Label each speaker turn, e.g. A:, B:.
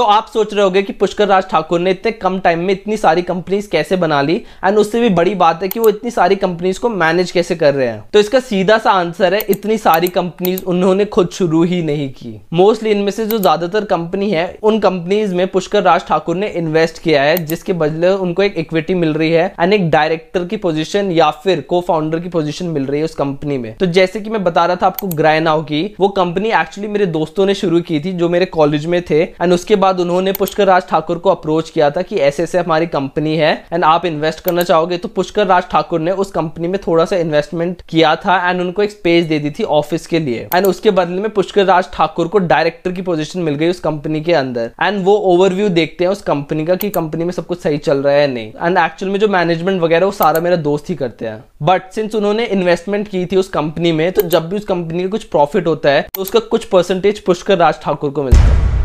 A: तो आप सोच रहे होंगे कि पुष्कर राज ठाकुर ने इतने कम टाइम में इतनी सारी कंपनीज कैसे बना ली एंड उससे भी बड़ी बात है कि वो इतनी सारी कंपनीज को मैनेज कैसे कर रहे हैं तो इसका सीधा सा आंसर है इतनी सारी कंपनीज उन्होंने खुद शुरू ही नहीं की मोस्टली इनमें से जो ज्यादातर कंपनी है उन कंपनीज में पुष्कर राज ठाकुर ने इन्वेस्ट किया है जिसके बदले उनको एक इक्विटी मिल रही है एंड एक डायरेक्टर की पोजिशन या फिर को फाउंडर की पोजिशन मिल रही है उस कंपनी में तो जैसे कि मैं बता रहा था आपको ग्राइनाउ की वो कंपनी एक्चुअली मेरे दोस्तों ने शुरू की थी जो मेरे कॉलेज में थे एंड उसके बाद बाद उन्होंने पुष्कर राज ठाकुर को अप्रोच किया था कि ऐसे ऐसे हमारी कंपनी है एंड आप इन्वेस्ट करना चाहोगे तो पुष्कर राज ठाकुर ने उस कंपनी में थोड़ा सा इन्वेस्टमेंट किया था एंड उनको एक स्पेस दे दी थी ऑफिस के लिए एंड उसके बदले में पुष्कर राज ठाकुर को डायरेक्टर की पोजिशन मिल गई उस कंपनी के अंदर एंड वो ओवरव्यू देखते हैं उस कंपनी का की कंपनी में सब कुछ सही चल रहा है नहीं एंड एक्चुअल में जो मैनेजमेंट वगैरह वो सारा मेरा दोस्त ही करते हैं बट सिंस उन्होंने इन्वेस्टमेंट की थी उस कंपनी में तो जब भी उस कंपनी का कुछ प्रॉफिट होता है तो उसका कुछ परसेंटेज पुष्कर राज ठाकुर को मिलता है